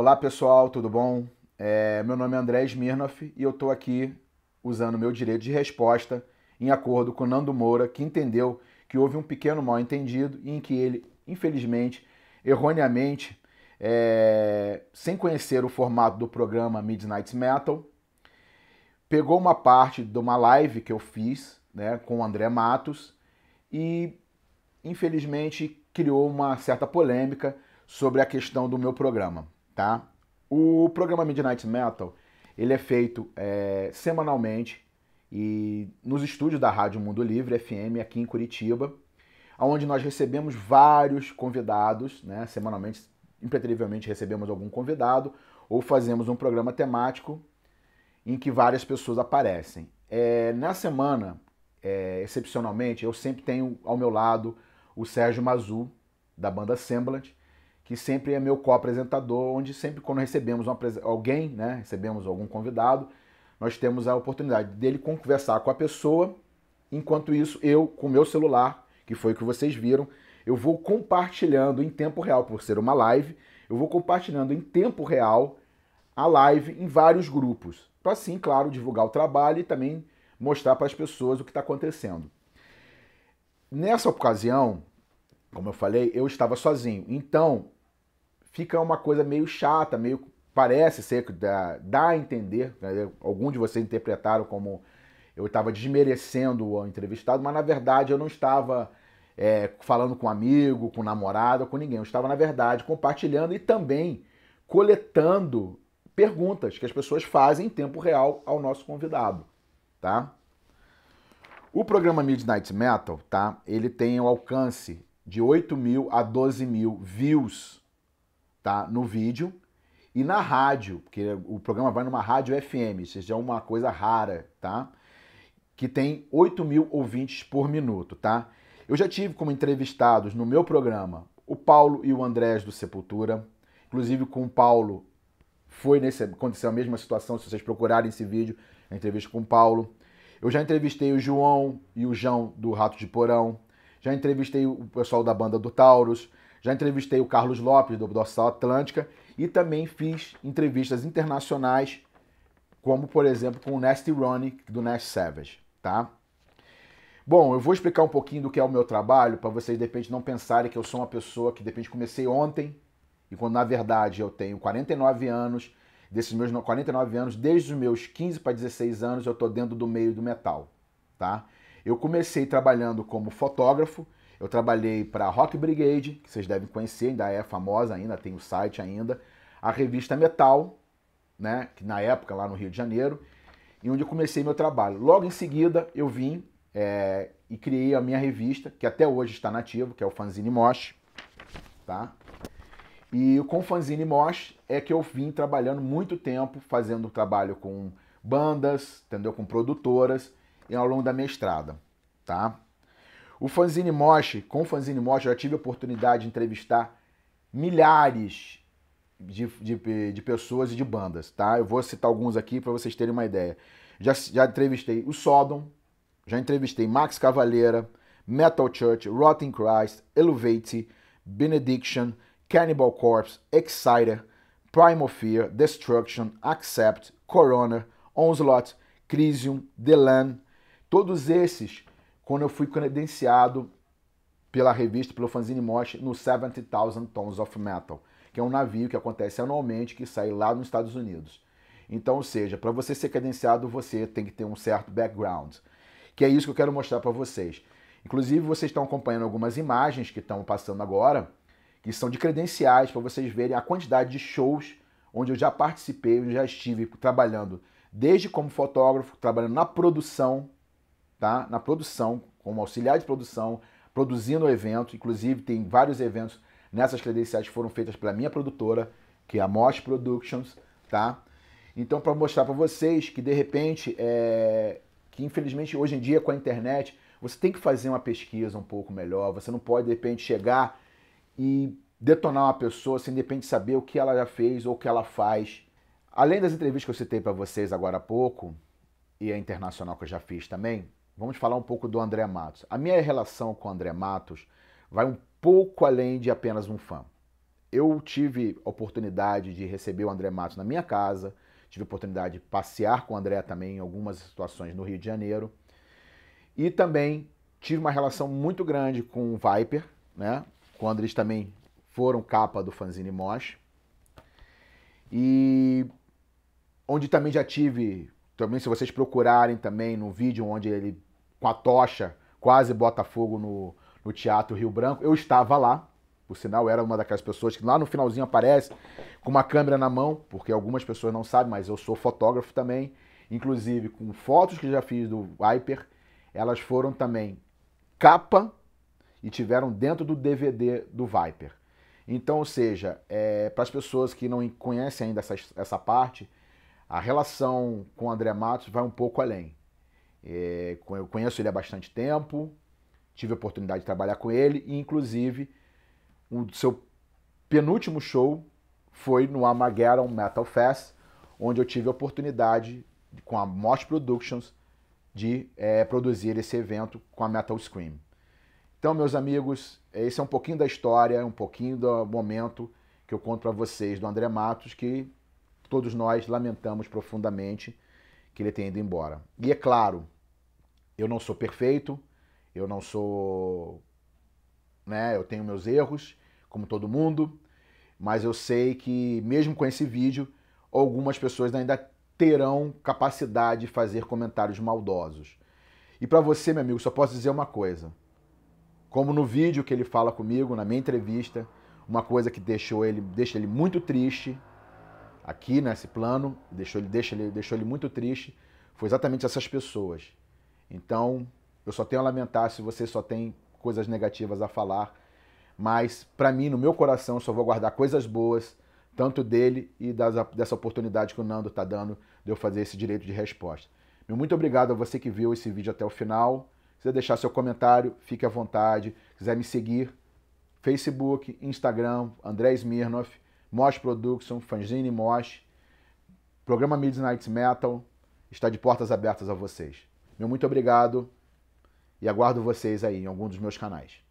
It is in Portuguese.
Olá pessoal, tudo bom? É, meu nome é André Smirnoff e eu estou aqui usando meu direito de resposta em acordo com Nando Moura, que entendeu que houve um pequeno mal-entendido em que ele, infelizmente, erroneamente, é, sem conhecer o formato do programa Midnight Metal, pegou uma parte de uma live que eu fiz né, com o André Matos e, infelizmente, criou uma certa polêmica sobre a questão do meu programa tá? O programa Midnight Metal, ele é feito é, semanalmente e nos estúdios da Rádio Mundo Livre FM aqui em Curitiba, onde nós recebemos vários convidados, né? Semanalmente, impreterivelmente recebemos algum convidado ou fazemos um programa temático em que várias pessoas aparecem. É, na semana, é, excepcionalmente, eu sempre tenho ao meu lado o Sérgio Mazu, da banda Semblant, que sempre é meu co-apresentador, onde sempre quando recebemos uma, alguém, né, recebemos algum convidado, nós temos a oportunidade dele conversar com a pessoa. Enquanto isso, eu, com o meu celular, que foi o que vocês viram, eu vou compartilhando em tempo real, por ser uma live, eu vou compartilhando em tempo real a live em vários grupos. Para assim, claro, divulgar o trabalho e também mostrar para as pessoas o que está acontecendo. Nessa ocasião, como eu falei, eu estava sozinho. Então, fica uma coisa meio chata, meio parece ser que dá, dá a entender, né? algum de vocês interpretaram como eu estava desmerecendo o entrevistado, mas na verdade eu não estava é, falando com amigo, com namorada, namorado, com ninguém. Eu estava, na verdade, compartilhando e também coletando perguntas que as pessoas fazem em tempo real ao nosso convidado, tá? O programa Midnight Metal, tá? Ele tem um alcance de 8 mil a 12 mil views tá? No vídeo e na rádio, porque o programa vai numa rádio FM, isso já é uma coisa rara, tá? Que tem 8 mil ouvintes por minuto, tá? Eu já tive como entrevistados no meu programa o Paulo e o Andrés do Sepultura. Inclusive com o Paulo foi nesse aconteceu a mesma situação, se vocês procurarem esse vídeo, a entrevista com o Paulo. Eu já entrevistei o João e o João do Rato de Porão. Já entrevistei o pessoal da banda do Taurus. Já entrevistei o Carlos Lopes, do Dorsal Atlântica, e também fiz entrevistas internacionais, como por exemplo com o Nasty Ronnie, do Nash Savage, tá? Bom, eu vou explicar um pouquinho do que é o meu trabalho, para vocês de repente não pensarem que eu sou uma pessoa que de repente comecei ontem, e quando na verdade eu tenho 49 anos, desses meus 49 anos, desde os meus 15 para 16 anos, eu estou dentro do meio do metal, tá? Eu comecei trabalhando como fotógrafo, eu trabalhei para a Rock Brigade, que vocês devem conhecer, ainda é famosa, ainda tem o site ainda. A revista Metal, né, que na época lá no Rio de Janeiro, e onde eu comecei meu trabalho. Logo em seguida eu vim é, e criei a minha revista, que até hoje está nativa, que é o Fanzine Mosh, tá? E com o Fanzine Mosh é que eu vim trabalhando muito tempo, fazendo trabalho com bandas, entendeu? Com produtoras, e ao longo da minha estrada, tá? O Fanzine Moshi, com o Fanzine Moshi, eu já tive a oportunidade de entrevistar milhares de, de, de pessoas e de bandas, tá? Eu vou citar alguns aqui para vocês terem uma ideia. Já, já entrevistei o Sodom, já entrevistei Max Cavaleira, Metal Church, Rotten Christ, Elevate, Benediction, Cannibal Corpse, Exciter, Primal Fear, Destruction, Accept, Corona, Onslaught, Crisium, The Land. Todos esses quando eu fui credenciado pela revista, pelo fanzine Mosh, no 70,000 Tons of Metal, que é um navio que acontece anualmente, que sai lá nos Estados Unidos. Então, ou seja, para você ser credenciado, você tem que ter um certo background, que é isso que eu quero mostrar para vocês. Inclusive, vocês estão acompanhando algumas imagens que estão passando agora, que são de credenciais, para vocês verem a quantidade de shows onde eu já participei, onde eu já estive trabalhando, desde como fotógrafo, trabalhando na produção, tá? na produção, como auxiliar de produção, produzindo o evento. Inclusive, tem vários eventos nessas credenciais que foram feitas pela minha produtora, que é a Mosh Productions, tá? Então, para mostrar para vocês que, de repente, é... que infelizmente hoje em dia com a internet, você tem que fazer uma pesquisa um pouco melhor. Você não pode, de repente, chegar e detonar uma pessoa sem, de repente, saber o que ela já fez ou o que ela faz. Além das entrevistas que eu citei para vocês agora há pouco, e a internacional que eu já fiz também, Vamos falar um pouco do André Matos. A minha relação com o André Matos vai um pouco além de apenas um fã. Eu tive a oportunidade de receber o André Matos na minha casa, tive a oportunidade de passear com o André também em algumas situações no Rio de Janeiro. E também tive uma relação muito grande com o Viper, né? Quando eles também foram capa do fanzine Mosh. E onde também já tive, também se vocês procurarem também no vídeo onde ele com a tocha, quase Botafogo no, no Teatro Rio Branco. Eu estava lá, por sinal, era uma daquelas pessoas que lá no finalzinho aparece com uma câmera na mão, porque algumas pessoas não sabem, mas eu sou fotógrafo também, inclusive com fotos que já fiz do Viper, elas foram também capa e tiveram dentro do DVD do Viper. Então, ou seja, é, para as pessoas que não conhecem ainda essa, essa parte, a relação com o André Matos vai um pouco além. É, eu conheço ele há bastante tempo, tive a oportunidade de trabalhar com ele, e inclusive o seu penúltimo show foi no Armageddon Metal Fest, onde eu tive a oportunidade, com a Mosh Productions, de é, produzir esse evento com a Metal Scream. Então, meus amigos, esse é um pouquinho da história, um pouquinho do momento que eu conto para vocês do André Matos, que todos nós lamentamos profundamente que ele tenha ido embora. E é claro, eu não sou perfeito, eu não sou. Né, eu tenho meus erros, como todo mundo, mas eu sei que, mesmo com esse vídeo, algumas pessoas ainda terão capacidade de fazer comentários maldosos. E para você, meu amigo, só posso dizer uma coisa. Como no vídeo que ele fala comigo, na minha entrevista, uma coisa que deixou ele, deixa ele muito triste aqui nesse né, plano, deixou ele, deixou ele, deixou ele muito triste, foi exatamente essas pessoas. Então, eu só tenho a lamentar se você só tem coisas negativas a falar, mas para mim, no meu coração, eu só vou guardar coisas boas, tanto dele e das, dessa oportunidade que o Nando está dando de eu fazer esse direito de resposta. muito obrigado a você que viu esse vídeo até o final. Se quiser deixar seu comentário, fique à vontade. Se quiser me seguir, Facebook, Instagram, André Smirnoff. Mosh Production, Fanzine Mosh, programa Midnight Metal, está de portas abertas a vocês. Meu muito obrigado e aguardo vocês aí em algum dos meus canais.